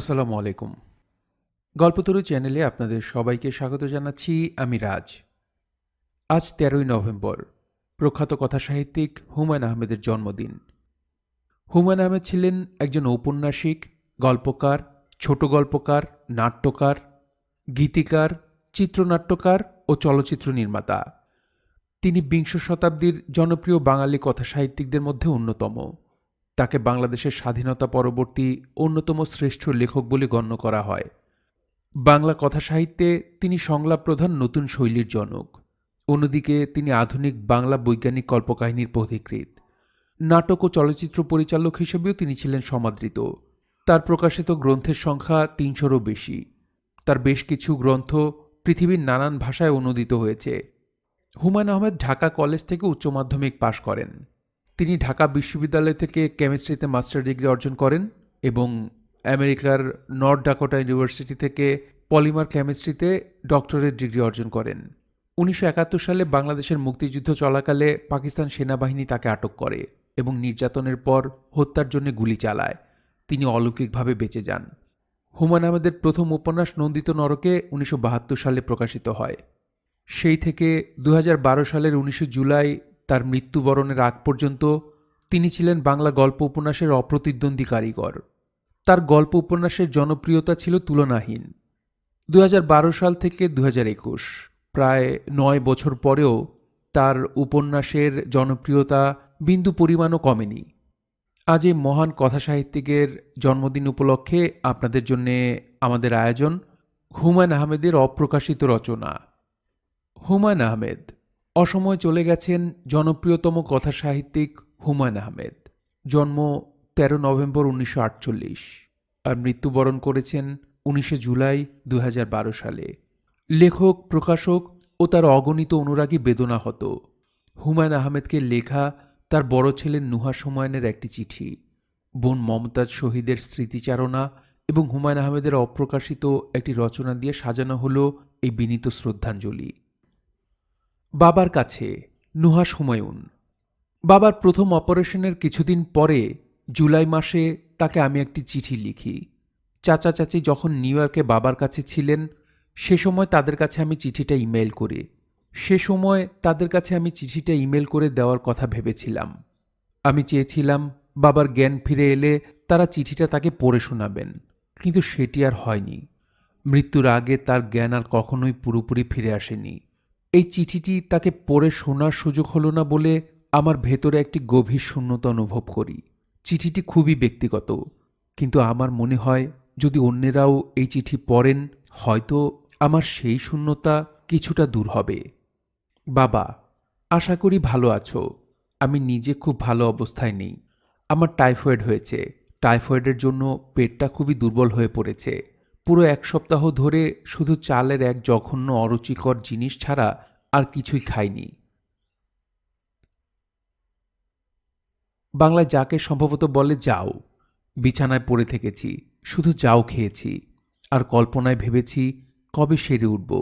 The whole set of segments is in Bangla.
আসসালামু আলাইকুম গল্পতরু চ্যানেলে আপনাদের সবাইকে স্বাগত জানাচ্ছি আমি রাজ আজ তেরোই নভেম্বর প্রখ্যাত কথা সাহিত্যিক হুমায়ুন আহমেদের জন্মদিন হুমায়ুন আহমেদ ছিলেন একজন ঔপন্যাসিক গল্পকার ছোট গল্পকার নাট্যকার গীতিকার চিত্রনাট্যকার ও চলচ্চিত্র নির্মাতা তিনি বিংশ শতাব্দীর জনপ্রিয় বাঙালি কথাসাহিত্যিকদের মধ্যে অন্যতম তাকে বাংলাদেশের স্বাধীনতা পরবর্তী অন্যতম শ্রেষ্ঠ লেখক বলে গণ্য করা হয় বাংলা কথা সাহিত্যে তিনি সংলাপ প্রধান নতুন শৈলীর জনক অন্যদিকে তিনি আধুনিক বাংলা বৈজ্ঞানিক কল্পকাহিনীর পথিকৃত নাটক ও চলচ্চিত্র পরিচালক হিসেবেও তিনি ছিলেন সমাদৃত তার প্রকাশিত গ্রন্থের সংখ্যা তিনশোরও বেশি তার বেশ কিছু গ্রন্থ পৃথিবীর নানান ভাষায় অনুদিত হয়েছে হুমায়ুন আহমেদ ঢাকা কলেজ থেকে উচ্চ মাধ্যমিক পাশ করেন তিনি ঢাকা বিশ্ববিদ্যালয় থেকে কেমিস্ট্রিতে মাস্টার ডিগ্রি অর্জন করেন এবং আমেরিকার নর্থ ডাকোটা ইউনিভার্সিটি থেকে পলিমার কেমিস্ট্রিতে ডক্টরেট ডিগ্রি অর্জন করেন উনিশশো সালে বাংলাদেশের মুক্তিযুদ্ধ চলাকালে পাকিস্তান সেনাবাহিনী তাকে আটক করে এবং নির্যাতনের পর হত্যার জন্য গুলি চালায় তিনি অলৌকিকভাবে বেঁচে যান হুমায়ুন আহমেদের প্রথম উপন্যাস নন্দিত নরকে উনিশশো সালে প্রকাশিত হয় সেই থেকে দু সালের উনিশে জুলাই তার মৃত্যুবরণের আগ পর্যন্ত তিনি ছিলেন বাংলা গল্প উপন্যাসের অপ্রতিদ্বন্দ্বী কারিগর তার গল্প উপন্যাসের জনপ্রিয়তা ছিল তুলনাহীন দু সাল থেকে দু প্রায় নয় বছর পরেও তার উপন্যাসের জনপ্রিয়তা বিন্দু পরিমাণও কমেনি আজ এই মহান কথা সাহিত্যিকের জন্মদিন উপলক্ষে আপনাদের জন্যে আমাদের আয়োজন হুমায়ুন আহমেদের অপ্রকাশিত রচনা হুমায়ুন আহমেদ অসময়ে চলে গেছেন জনপ্রিয়তম কথা সাহিত্যিক হুমায়ুন আহমেদ জন্ম তেরো নভেম্বর উনিশশো আটচল্লিশ আর মৃত্যুবরণ করেছেন উনিশে জুলাই দু সালে লেখক প্রকাশক ও তার অগণিত অনুরাগী বেদনা হত হুমায়ুন আহমেদকে লেখা তার বড় ছেলে নুহা সময়নের একটি চিঠি বোন মমতাজ শহীদের স্মৃতিচারণা এবং হুমায়ুন আহমেদের অপ্রকাশিত একটি রচনা দিয়ে সাজানো হলো এই বিনীত শ্রদ্ধাঞ্জলি বাবার কাছে নুহাস হুমায়ুন বাবার প্রথম অপারেশনের কিছুদিন পরে জুলাই মাসে তাকে আমি একটি চিঠি লিখি চাচা চাচি যখন নিউ ইয়র্কে বাবার কাছে ছিলেন সে সময় তাদের কাছে আমি চিঠিটা ইমেল করি সে সময় তাদের কাছে আমি চিঠিটা ইমেল করে দেওয়ার কথা ভেবেছিলাম আমি চেয়েছিলাম বাবার জ্ঞান ফিরে এলে তারা চিঠিটা তাকে পড়ে শোনাবেন কিন্তু সেটি আর হয়নি মৃত্যুর আগে তার জ্ঞান আর কখনোই পুরোপুরি ফিরে আসেনি এই চিঠিটি তাকে পড়ে শোনার সুযোগ হলো না বলে আমার ভেতরে একটি গভীর শূন্যতা অনুভব করি চিঠিটি খুবই ব্যক্তিগত কিন্তু আমার মনে হয় যদি অন্যেরাও এই চিঠি পড়েন হয়তো আমার সেই শূন্যতা কিছুটা দূর হবে বাবা আশা করি ভালো আছো আমি নিজে খুব ভালো অবস্থায় নেই আমার টাইফয়েড হয়েছে টাইফয়েডের জন্য পেটটা খুবই দুর্বল হয়ে পড়েছে পুরো এক সপ্তাহ ধরে শুধু চালের এক জঘন্য অরুচিকর জিনিস ছাড়া আর কিছুই খাইনি বাংলায় যাকে সম্ভবত বলে যাও বিছানায় পড়ে থেকেছি শুধু যাও খেয়েছি আর কল্পনায় ভেবেছি কবে সেরে উঠব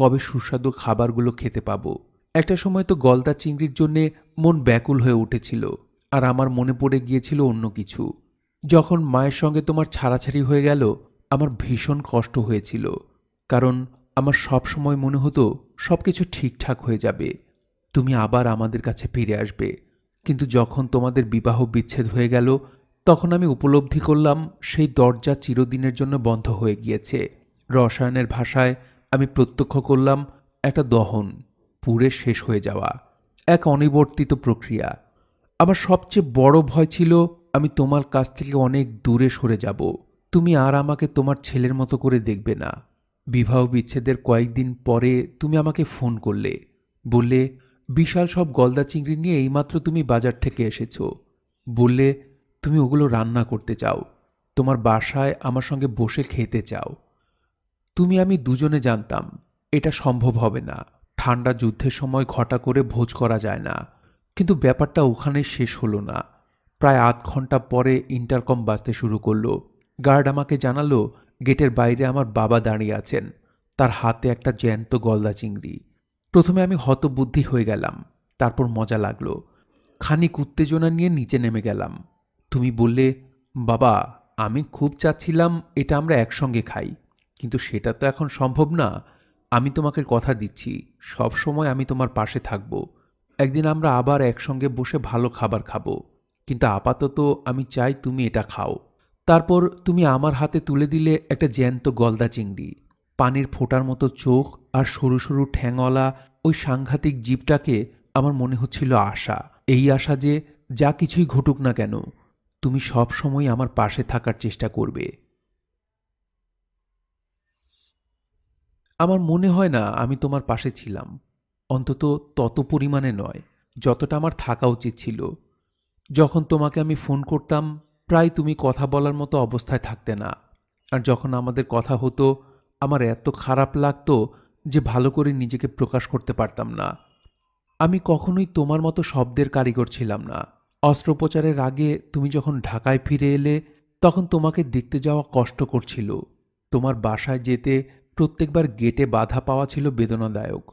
কবে সুস্বাদু খাবারগুলো খেতে পাব একটা সময় তো গলদা চিংড়ির জন্যে মন ব্যাকুল হয়ে উঠেছিল আর আমার মনে পড়ে গিয়েছিল অন্য কিছু যখন মায়ের সঙ্গে তোমার ছাড়াছাড়ি হয়ে গেল আমার ভীষণ কষ্ট হয়েছিল কারণ আমার সব সময় মনে হতো সব কিছু ঠিকঠাক হয়ে যাবে তুমি আবার আমাদের কাছে ফিরে আসবে কিন্তু যখন তোমাদের বিবাহ বিচ্ছেদ হয়ে গেল তখন আমি উপলব্ধি করলাম সেই দরজা চিরদিনের জন্য বন্ধ হয়ে গিয়েছে রসায়নের ভাষায় আমি প্রত্যক্ষ করলাম একটা দহন পুড়ে শেষ হয়ে যাওয়া এক অনিবর্তিত প্রক্রিয়া আমার সবচেয়ে বড় ভয় ছিল আমি তোমার কাছ থেকে অনেক দূরে সরে যাব তুমি আর আমাকে তোমার ছেলের মতো করে দেখবে না বিবাহ বিচ্ছেদের কয়েকদিন পরে তুমি আমাকে ফোন করলে বললে বিশাল সব গলদা চিংড়ি নিয়ে এইমাত্র তুমি বাজার থেকে এসেছো বললে তুমি ওগুলো রান্না করতে চাও তোমার বাসায় আমার সঙ্গে বসে খেতে চাও তুমি আমি দুজনে জানতাম এটা সম্ভব হবে না ঠান্ডা যুদ্ধের সময় ঘটা করে ভোজ করা যায় না কিন্তু ব্যাপারটা ওখানে শেষ হলো না প্রায় আধ ঘন্টা পরে ইন্টারকম বাজতে শুরু করলো গার্ড আমাকে জানালো গেটের বাইরে আমার বাবা দাঁড়িয়ে আছেন তার হাতে একটা জ্যান্ত গলদা চিংড়ি প্রথমে আমি হতবুদ্ধি হয়ে গেলাম তারপর মজা লাগলো খানিক উত্তেজনা নিয়ে নিচে নেমে গেলাম তুমি বললে বাবা আমি খুব চাচ্ছিলাম এটা আমরা একসঙ্গে খাই কিন্তু সেটা তো এখন সম্ভব না আমি তোমাকে কথা দিচ্ছি সব সময় আমি তোমার পাশে থাকব একদিন আমরা আবার একসঙ্গে বসে ভালো খাবার খাবো কিন্তু আপাতত আমি চাই তুমি এটা খাও তারপর তুমি আমার হাতে তুলে দিলে একটা জ্যান্ত গলদা চিংড়ি পানির ফোটার মতো চোখ আর সরু সরু ঠ্যাংওয়ালা ওই সাংঘাতিক জীবটাকে আমার মনে হচ্ছিল আশা এই আশা যে যা কিছুই ঘটুক না কেন তুমি সব সময় আমার পাশে থাকার চেষ্টা করবে আমার মনে হয় না আমি তোমার পাশে ছিলাম অন্তত তত পরিমাণে নয় যতটা আমার থাকা উচিত ছিল যখন তোমাকে আমি ফোন করতাম প্রায় তুমি কথা বলার মতো অবস্থায় থাকতে না আর যখন আমাদের কথা হতো আমার এত খারাপ লাগতো যে ভালো করে নিজেকে প্রকাশ করতে পারতাম না আমি কখনোই তোমার মতো শব্দের কারিগর ছিলাম না অস্ত্রোপচারের আগে তুমি যখন ঢাকায় ফিরে এলে তখন তোমাকে দেখতে যাওয়া কষ্ট করছিল তোমার বাসায় যেতে প্রত্যেকবার গেটে বাধা পাওয়া ছিল বেদনাদায়ক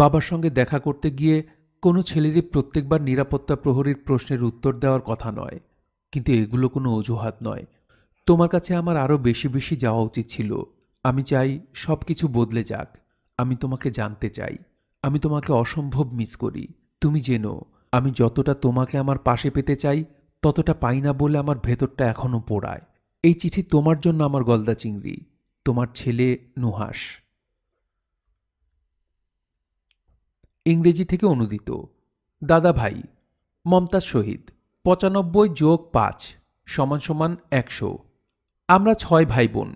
বাবার সঙ্গে দেখা করতে গিয়ে কোনো ছেলেরই প্রত্যেকবার নিরাপত্তা প্রহরীর প্রশ্নের উত্তর দেওয়ার কথা নয় কিন্তু এগুলো কোনো অজুহাত নয় তোমার কাছে আমার আরও বেশি বেশি যাওয়া উচিত ছিল আমি চাই সব কিছু বদলে যাক আমি তোমাকে জানতে চাই আমি তোমাকে অসম্ভব মিস করি তুমি জেনো আমি যতটা তোমাকে আমার পাশে পেতে চাই ততটা পাই না বলে আমার ভেতরটা এখনও পোড়ায় এই চিঠি তোমার জন্য আমার গলদা চিংড়ি তোমার ছেলে নুহাস ইংরেজি থেকে অনুদিত দাদা ভাই মমতাজ শহীদ পঁচানব্বই যোগ পাঁচ সমান সমান একশো আমরা ছয় ভাই বোন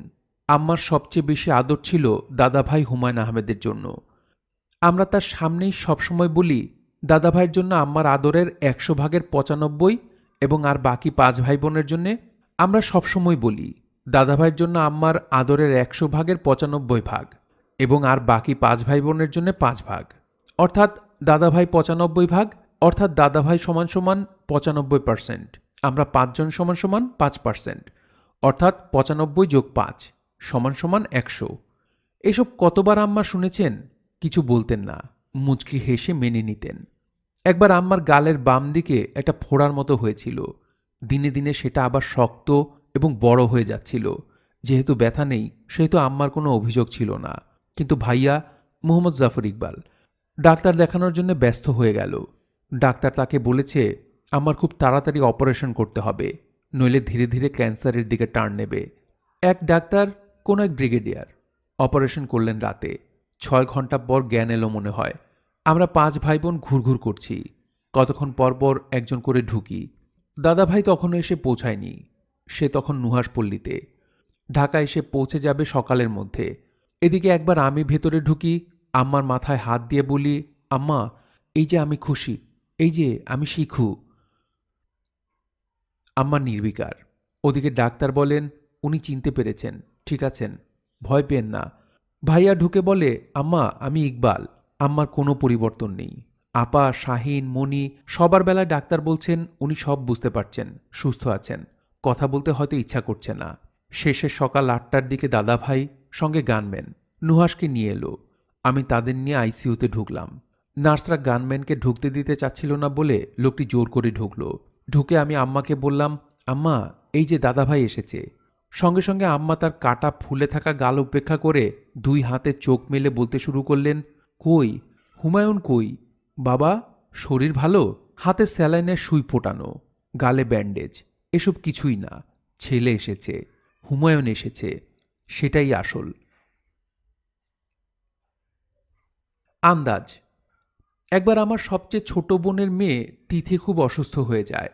আম্মার সবচেয়ে বেশি আদর ছিল দাদাভাই হুমায়ুন আহমেদের জন্য আমরা তার সামনেই সবসময় বলি দাদাভাইয়ের জন্য আম্মার আদরের একশো ভাগের পঁচানব্বই এবং আর বাকি পাঁচ ভাই বোনের জন্যে আমরা সবসময় বলি দাদাভাইয়ের জন্য আম্মার আদরের একশো ভাগের পঁচানব্বই ভাগ এবং আর বাকি পাঁচ ভাই বোনের জন্য পাঁচ ভাগ অর্থাৎ দাদাভাই পঁচানব্বই ভাগ অর্থাৎ দাদাভাই সমান সমান পঁচানব্বই পার্সেন্ট আমরা পাঁচজন সমান সমান পাঁচ পার্সেন্ট অর্থাৎ পঁচানব্বই যোগ পাঁচ সমান সমান একশো এসব কতবার আম্মা শুনেছেন কিছু বলতেন না মুচকি হেসে মেনে নিতেন একবার আম্মার গালের বাম দিকে একটা ফোড়ার মতো হয়েছিল দিনে দিনে সেটা আবার শক্ত এবং বড় হয়ে যাচ্ছিল যেহেতু ব্যথা নেই সেহেতু আম্মার কোনো অভিযোগ ছিল না কিন্তু ভাইয়া মোহাম্মদ জাফর ইকবাল ডাক্তার দেখানোর জন্য ব্যস্ত হয়ে গেল ডাক্তার তাকে বলেছে আমার খুব তাড়াতাড়ি অপারেশন করতে হবে নইলে ধীরে ধীরে ক্যান্সারের দিকে টার্ন নেবে এক ডাক্তার কোন এক ব্রিগেডিয়ার অপারেশন করলেন রাতে ছয় ঘন্টা পর জ্ঞান এলো মনে হয় আমরা পাঁচ ভাই বোন ঘুরঘুর করছি কতক্ষণ পরপর একজন করে ঢুকি দাদাভাই তখনও এসে পৌঁছায়নি সে তখন নুহাসপল্লীতে ঢাকা এসে পৌঁছে যাবে সকালের মধ্যে এদিকে একবার আমি ভেতরে ঢুকি আম্মার মাথায় হাত দিয়ে বলি আম্মা এই যে আমি খুশি এই যে আমি শিখু আম্মা নির্বিকার ওদিকে ডাক্তার বলেন উনি চিনতে পেরেছেন ঠিক আছেন ভয় পেন না ভাইয়া ঢুকে বলে আম্মা আমি ইকবাল আম্মার কোনো পরিবর্তন নেই আপা শাহিন মণি সবার বেলায় ডাক্তার বলছেন উনি সব বুঝতে পারছেন সুস্থ আছেন কথা বলতে হয়তো ইচ্ছা করছে না শেষে সকাল আটটার দিকে দাদা ভাই সঙ্গে গানবেন নুহাসকে নিয়ে এলো আমি তাদের নিয়ে আইসিউতে ঢুকলাম নার্সরা গানম্যানকে ঢুকতে দিতে চাচ্ছিল না বলে লোকটি জোর করে ঢুকলো ঢুকে আমি আম্মাকে বললাম আম্মা এই যে দাদাভাই এসেছে সঙ্গে সঙ্গে আম্মা তার কাটা ফুলে থাকা গাল উপেক্ষা করে দুই হাতে চোখ মেলে বলতে শুরু করলেন কই হুমায়ুন কই বাবা শরীর ভালো হাতে স্যালাইনে সুই ফোটানো গালে ব্যান্ডেজ এসব কিছুই না ছেলে এসেছে হুমায়ুন এসেছে সেটাই আসল আন্দাজ একবার আমার সবচেয়ে ছোট বোনের মেয়ে তিথি খুব অসুস্থ হয়ে যায়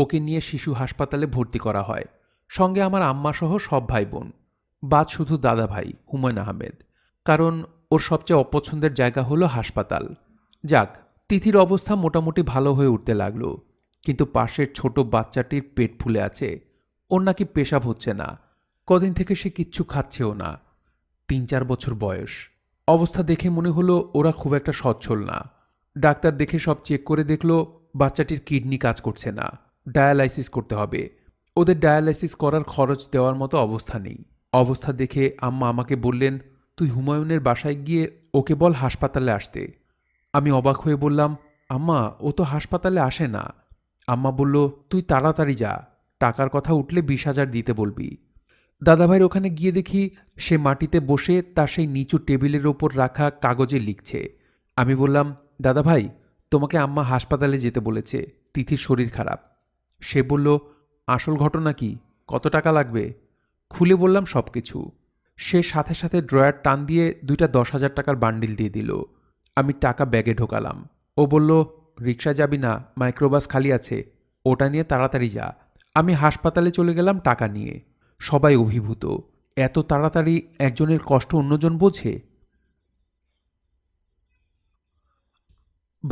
ওকে নিয়ে শিশু হাসপাতালে ভর্তি করা হয় সঙ্গে আমার আম্মাসহ সব ভাই বোন বাদ শুধু দাদা ভাই হুমায়ুন আহমেদ কারণ ওর সবচেয়ে অপছন্দের জায়গা হলো হাসপাতাল যাক তিথির অবস্থা মোটামুটি ভালো হয়ে উঠতে লাগলো কিন্তু পাশের ছোট বাচ্চাটির পেট ফুলে আছে ওর নাকি পেশাব হচ্ছে না কদিন থেকে সে কিচ্ছু খাচ্ছেও না তিন চার বছর বয়স অবস্থা দেখে মনে হলো ওরা খুব একটা সচ্ছল না ডাক্তার দেখে সব চেক করে দেখল বাচ্চাটির কিডনি কাজ করছে না ডায়ালাইসিস করতে হবে ওদের ডায়ালাইসিস করার খরচ দেওয়ার মতো অবস্থা নেই অবস্থা দেখে আম্মা আমাকে বললেন তুই হুমায়ুনের বাসায় গিয়ে ওকে বল হাসপাতালে আসতে আমি অবাক হয়ে বললাম আম্মা ও তো হাসপাতালে আসে না আম্মা বলল তুই তাড়াতাড়ি যা টাকার কথা উঠলে বিশ হাজার দিতে বলবি দাদাভাইয়ের ওখানে গিয়ে দেখি সে মাটিতে বসে তার সেই নিচু টেবিলের ওপর রাখা কাগজে লিখছে আমি বললাম দাদা ভাই তোমাকে আম্মা হাসপাতালে যেতে বলেছে তিথির শরীর খারাপ সে বলল আসল ঘটনা কি কত টাকা লাগবে খুলে বললাম সব কিছু সে সাথে সাথে ড্রয়ার টান দিয়ে দুইটা দশ হাজার টাকার বান্ডিল দিয়ে দিল আমি টাকা ব্যাগে ঢোকালাম ও বলল রিক্সা যাবি না মাইক্রোবাস খালি আছে ওটা নিয়ে তাড়াতাড়ি যা আমি হাসপাতালে চলে গেলাম টাকা নিয়ে সবাই অভিভূত এত তাড়াতাড়ি একজনের কষ্ট অন্যজন বোঝে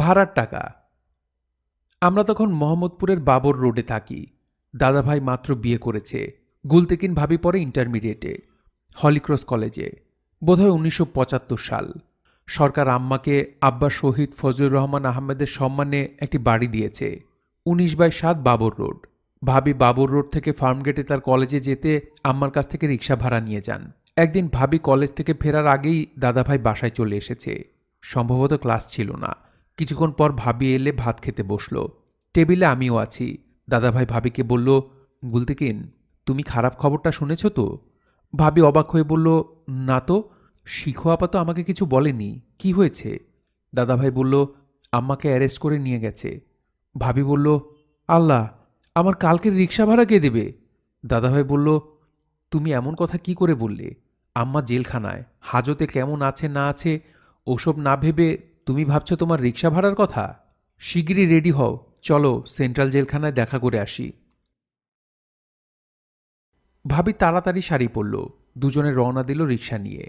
ভাড়ার টাকা আমরা তখন মোহাম্মদপুরের বাবর রোডে থাকি দাদাভাই মাত্র বিয়ে করেছে গুলতেকিন ভাবি পরে ইন্টারমিডিয়েটে হলিক্রস কলেজে বোধহয় উনিশশো সাল সরকার আম্মাকে আব্বা শহীদ ফজলুর রহমান আহমেদের সম্মানে একটি বাড়ি দিয়েছে উনিশ বাই সাত বাবর রোড ভাবি বাবর রোড থেকে ফার্মগেটে তার কলেজে যেতে আম্মার কাছ থেকে রিক্সা ভাড়া নিয়ে যান একদিন ভাবি কলেজ থেকে ফেরার আগেই দাদাভাই বাসায় চলে এসেছে সম্ভবত ক্লাস ছিল না কিছুক্ষণ পর ভাবি এলে ভাত খেতে বসলো টেবিলে আমিও আছি দাদাভাই ভাবিকে বলল গুলতিকিন তুমি খারাপ খবরটা শুনেছ তো ভাবি অবাক হয়ে বলল না তো শিখো আপাত আমাকে কিছু বলেনি কি হয়েছে দাদাভাই বলল আম্মাকে অ্যারেস্ট করে নিয়ে গেছে ভাবি বলল আল্লাহ আমার কালকের রিক্সা ভাড়া কে দেবে দাদাভাই বলল তুমি এমন কথা কি করে বললে আম্মা জেলখানায় হাজতে কেমন আছে না আছে ওসব না ভেবে তুমি ভাবছো তোমার রিক্সা ভাড়ার কথা শিগগিরই রেডি হও চলো সেন্ট্রাল জেলখানায় দেখা করে আসি ভাবি তাড়াতাড়ি শাড়ি পরল দুজনে রওনা দিল রিক্সা নিয়ে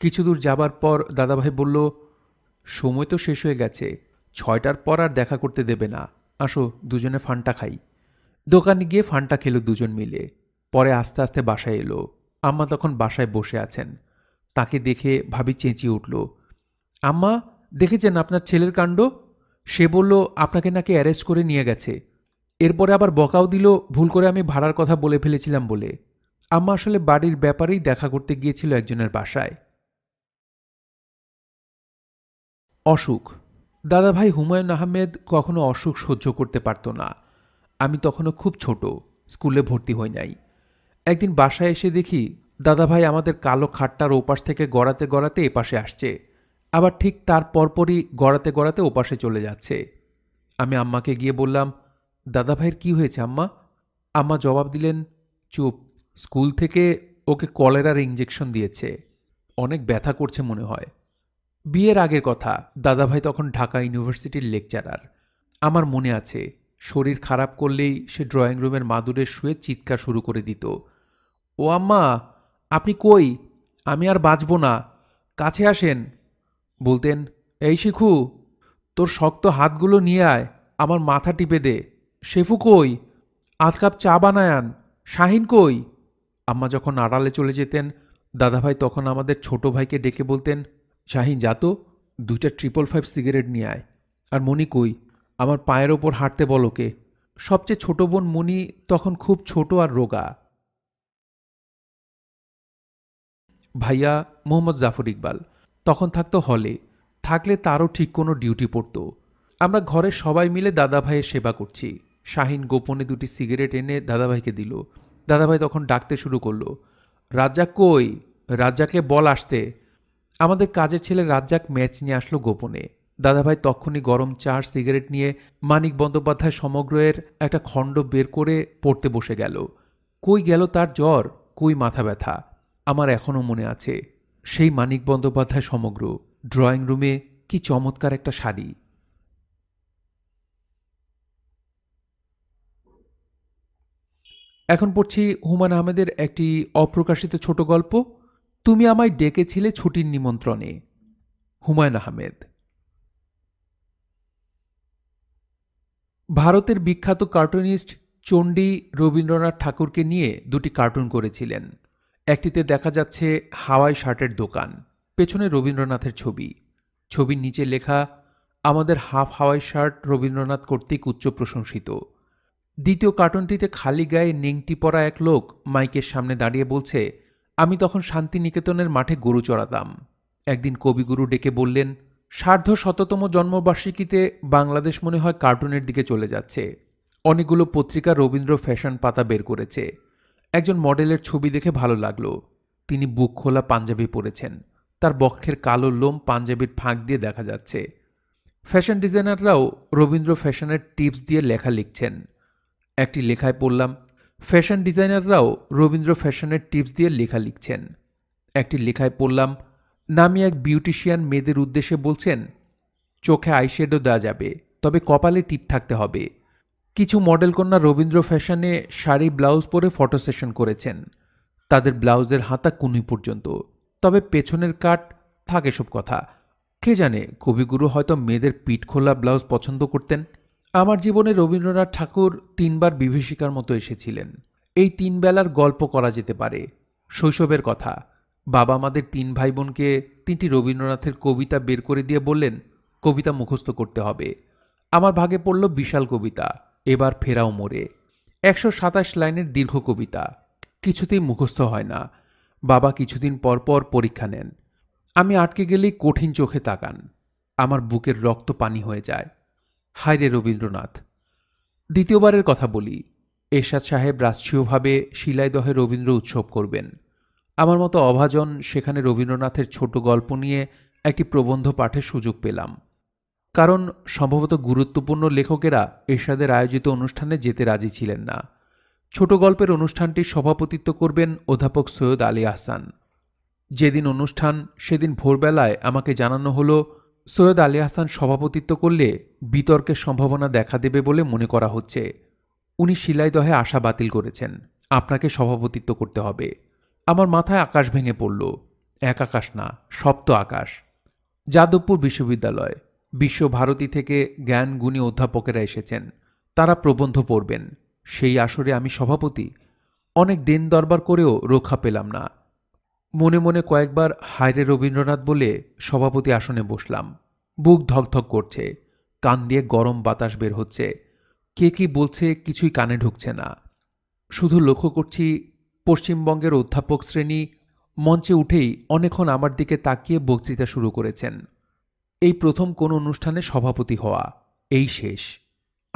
কিছু দূর যাবার পর দাদাভাই বলল সময় তো শেষ হয়ে গেছে ছয়টার পর আর দেখা করতে দেবে না আসো দুজনে ফান্টা খাই দোকানে গিয়ে ফান্টা খেলো দুজন মিলে পরে আস্তে আস্তে বাসায় এলো আম্মা তখন বাসায় বসে আছেন তাকে দেখে ভাবি চেঁচিয়ে উঠল আম্মা দেখেছেন আপনার ছেলের কাণ্ড সে বলল আপনাকে নাকি অ্যারেস্ট করে নিয়ে গেছে এরপরে আবার বকাও দিল ভুল করে আমি ভাড়ার কথা বলে ফেলেছিলাম বলে আম্মা আসলে বাড়ির ব্যাপারেই দেখা করতে গিয়েছিল একজনের বাসায় অসুখ দাদাভাই হুমায়ুন আহমেদ কখনো অসুখ সহ্য করতে পারত না আমি তখনও খুব ছোট স্কুলে ভর্তি হই নাই একদিন বাসায় এসে দেখি দাদাভাই আমাদের কালো খাটটার ওপাশ থেকে গড়াতে গড়াতে এপাশে আসছে আবার ঠিক তার পরপরই গড়াতে গড়াতে ওপাশে চলে যাচ্ছে আমি আম্মাকে গিয়ে বললাম দাদাভাইয়ের কি কী হয়েছে আম্মা আম্মা জবাব দিলেন চুপ স্কুল থেকে ওকে কলেরার ইঞ্জেকশন দিয়েছে অনেক ব্যথা করছে মনে হয় বিয়ের আগের কথা দাদাভাই তখন ঢাকা ইউনিভার্সিটির লেকচারার আমার মনে আছে শরীর খারাপ করলেই সে ড্রয়িং রুমের মাদুরে শুয়ে চিৎকার শুরু করে দিত ও আম্মা আপনি কই আমি আর বাঁচব না কাছে আসেন বলতেন এই শিখু তোর শক্ত হাতগুলো নিয়ে আয় আমার মাথা টিপে দে শেফু কই আধ কাপ চা বানায়ান শাহিন কই আম্মা যখন আড়ালে চলে যেতেন দাদাভাই তখন আমাদের ছোট ভাইকে ডেকে বলতেন শাহিন যাতো দুইটা ট্রিপল ফাইভ সিগারেট নিয়ে আয় আর মনি কই আমার পায়ের ওপর হাঁটতে বলোকে সবচেয়ে ছোট বোন মনি তখন খুব ছোট আর রোগা ভাইয়া মোহাম্মদ জাফর ইকবাল তখন থাকতো হলে থাকলে তারও ঠিক কোনো ডিউটি পড়ত আমরা ঘরে সবাই মিলে দাদাভাইয়ের সেবা করছি শাহিন গোপনে দুটি সিগারেট এনে দাদাভাইকে দিল দাদাভাই তখন ডাকতে শুরু করলো রাজ্জাক কই রাজ্জাকে বল আসতে আমাদের কাজের ছেলে রাজ্জাক ম্যাচ নিয়ে আসলো গোপনে দাদাভাই তখনই গরম চা সিগারেট নিয়ে মানিক বন্দ্যোপাধ্যায় সমগ্রের একটা খণ্ড বের করে পড়তে বসে গেল কই গেল তার জ্বর কই মাথা ব্যথা আমার এখনও মনে আছে সেই মানিক বন্দ্যোপাধ্যায় সমগ্র ড্রয়িং রুমে কি চমৎকার একটা শাড়ি এখন পড়ছি হুমান আহমেদের একটি অপ্রকাশিত ছোট গল্প তুমি আমায় ডেকেছিলে ছুটির নিমন্ত্রণে হুমায়ুন আহমেদ ভারতের বিখ্যাত কার্টুনিস্ট চণ্ডী রবীন্দ্রনাথ ঠাকুরকে নিয়ে দুটি কার্টুন করেছিলেন একটিতে দেখা যাচ্ছে হাওয়াই শার্টের দোকান পেছনে রবীন্দ্রনাথের ছবি ছবির নিচে লেখা আমাদের হাফ হাওয়াই শার্ট রবীন্দ্রনাথ কর্তৃক উচ্চ প্রশংসিত দ্বিতীয় কার্টুনটিতে খালি গায়ে নেংটি পরা এক লোক মাইকের সামনে দাঁড়িয়ে বলছে আমি তখন শান্তিনিকেতনের মাঠে গরু চড়াতাম একদিন কবিগুরু ডেকে বললেন সার্ধ শততম জন্মবার্ষিকীতে বাংলাদেশ মনে হয় কার্টুনের দিকে চলে যাচ্ছে অনেকগুলো পত্রিকা রবীন্দ্র ফ্যাশন পাতা বের করেছে একজন মডেলের ছবি দেখে ভালো লাগলো তিনি বুক খোলা পাঞ্জাবি পরেছেন তার বক্ষের কালো লোম পাঞ্জাবির ফাঁক দিয়ে দেখা যাচ্ছে ফ্যাশন ডিজাইনাররাও রবীন্দ্র ফ্যাশনের টিপস দিয়ে লেখা লিখছেন একটি লেখায় পড়লাম ফ্যাশন ডিজাইনাররাও রবীন্দ্র ফ্যাশনের টিপস দিয়ে লেখা লিখছেন একটি লেখায় পড়লাম নামি এক বিউটিশিয়ান মেয়েদের উদ্দেশ্যে বলছেন চোখে আইশ্যাডো দেওয়া যাবে তবে কপালে টিপ থাকতে হবে কিছু মডেল কন্যা রবীন্দ্র ফ্যাশনে শাড়ি ব্লাউজ পরে ফটো সেশন করেছেন তাদের ব্লাউজের হাতা কুনি পর্যন্ত তবে পেছনের কাট থাকে সব কথা কে জানে কবিগুরু হয়তো মেয়েদের পিঠ খোলা ব্লাউজ পছন্দ করতেন আমার জীবনে রবীন্দ্রনাথ ঠাকুর তিনবার বিভীষিকার মতো এসেছিলেন এই তিন বেলার গল্প করা যেতে পারে শৈশবের কথা বাবা আমাদের তিন ভাই বোনকে তিনটি রবীন্দ্রনাথের কবিতা বের করে দিয়ে বললেন কবিতা মুখস্থ করতে হবে আমার ভাগে পড়ল বিশাল কবিতা এবার ফেরাও মোড়ে একশো সাতাশ লাইনের দীর্ঘ কবিতা কিছুতেই মুখস্থ হয় না বাবা কিছুদিন পরপর পরীক্ষা নেন আমি আটকে গেলেই কঠিন চোখে তাকান আমার বুকের রক্ত পানি হয়ে যায় হায় রে রবীন্দ্রনাথ দ্বিতীয়বারের কথা বলি এরশাদ সাহেব রাষ্ট্রীয়ভাবে শিলাইদহে রবীন্দ্র উৎসব করবেন আমার মতো অভাজন সেখানে রবীন্দ্রনাথের ছোট গল্প নিয়ে একটি প্রবন্ধ পাঠের সুযোগ পেলাম কারণ সম্ভবত গুরুত্বপূর্ণ লেখকেরা এরশাদের আয়োজিত অনুষ্ঠানে যেতে রাজি ছিলেন না ছোট গল্পের অনুষ্ঠানটি সভাপতিত্ব করবেন অধ্যাপক সৈয়দ আলী আহসান যেদিন অনুষ্ঠান সেদিন ভোরবেলায় আমাকে জানানো হলো সৈয়দ আলী আহসান সভাপতিত্ব করলে বিতর্কের সম্ভাবনা দেখা দেবে বলে মনে করা হচ্ছে উনি শিলাইদহে আশা বাতিল করেছেন আপনাকে সভাপতিত্ব করতে হবে আমার মাথায় আকাশ ভেঙে পড়ল এক আকাশ না সপ্ত আকাশ যাদবপুর বিশ্ববিদ্যালয় বিশ্বভারতী থেকে জ্ঞানগুণী অধ্যাপকেরা এসেছেন তারা প্রবন্ধ পড়বেন সেই আসরে আমি সভাপতি অনেক দিন দরবার করেও রক্ষা পেলাম না মনে মনে কয়েকবার হায়রে রবীন্দ্রনাথ বলে সভাপতি আসনে বসলাম বুক ধকধক করছে কান দিয়ে গরম বাতাস বের হচ্ছে কে কি বলছে কিছুই কানে ঢুকছে না শুধু লক্ষ্য করছি পশ্চিমবঙ্গের অধ্যাপক শ্রেণী মঞ্চে উঠেই অনেকক্ষণ আমার দিকে তাকিয়ে বক্তৃতা শুরু করেছেন এই প্রথম কোনো অনুষ্ঠানে সভাপতি হওয়া এই শেষ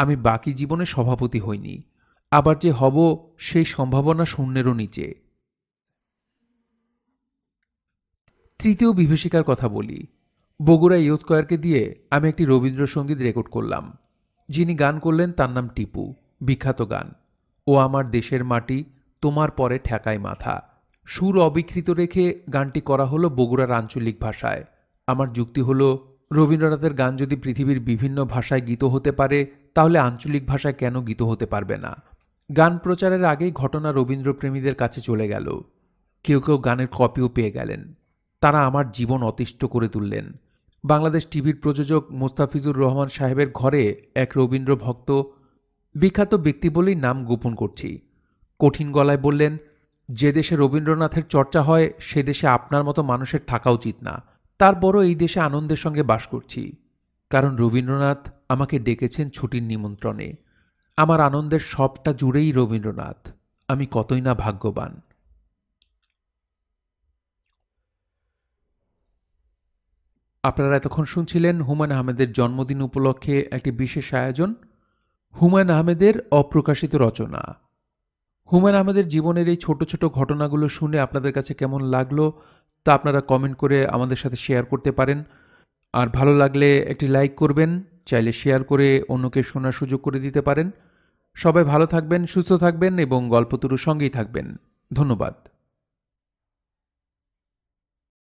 আমি বাকি জীবনে সভাপতি হইনি আবার যে হব সেই সম্ভাবনা শূন্যেরও নিচে তৃতীয় বিভীষিকার কথা বলি বগুড়া ইয়ৎকয়ারকে দিয়ে আমি একটি রবীন্দ্রসঙ্গীত রেকর্ড করলাম যিনি গান করলেন তার নাম টিপু বিখ্যাত গান ও আমার দেশের মাটি তোমার পরে ঠেকায় মাথা সুর অবিকৃত রেখে গানটি করা হলো বগুড়ার আঞ্চলিক ভাষায় আমার যুক্তি হলো রবীন্দ্রনাথের গান যদি পৃথিবীর বিভিন্ন ভাষায় গীত হতে পারে তাহলে আঞ্চলিক ভাষায় কেন গীত হতে পারবে না গান প্রচারের আগেই ঘটনা রবীন্দ্রপ্রেমীদের কাছে চলে গেল কেউ কেউ গানের কপিও পেয়ে গেলেন তারা আমার জীবন অতিষ্ঠ করে তুললেন বাংলাদেশ টিভির প্রযোজক মোস্তাফিজুর রহমান সাহেবের ঘরে এক রবীন্দ্র ভক্ত বিখ্যাত ব্যক্তি বলেই নাম গোপন করছি কঠিন গলায় বললেন যে দেশে রবীন্দ্রনাথের চর্চা হয় সে দেশে আপনার মতো মানুষের থাকা উচিত না তার বড় এই দেশে আনন্দের সঙ্গে বাস করছি কারণ রবীন্দ্রনাথ আমাকে ডেকেছেন ছুটির নিমন্ত্রণে আমার আনন্দের সবটা জুড়েই রবীন্দ্রনাথ আমি কতই না ভাগ্যবান আপনারা এতক্ষণ শুনছিলেন হুমায়ুন আহমেদের জন্মদিন উপলক্ষে একটি বিশেষ আয়োজন হুমায়ুন আহমেদের অপ্রকাশিত রচনা হুমায়ুন আহমেদের জীবনের এই ছোট ছোট ঘটনাগুলো শুনে আপনাদের কাছে কেমন লাগলো তা আপনারা কমেন্ট করে আমাদের সাথে শেয়ার করতে পারেন আর ভালো লাগলে একটি লাইক করবেন চাইলে শেয়ার করে অন্যকে শোনার সুযোগ করে দিতে পারেন সবাই ভালো থাকবেন সুস্থ থাকবেন এবং গল্পতরুর সঙ্গেই থাকবেন ধন্যবাদ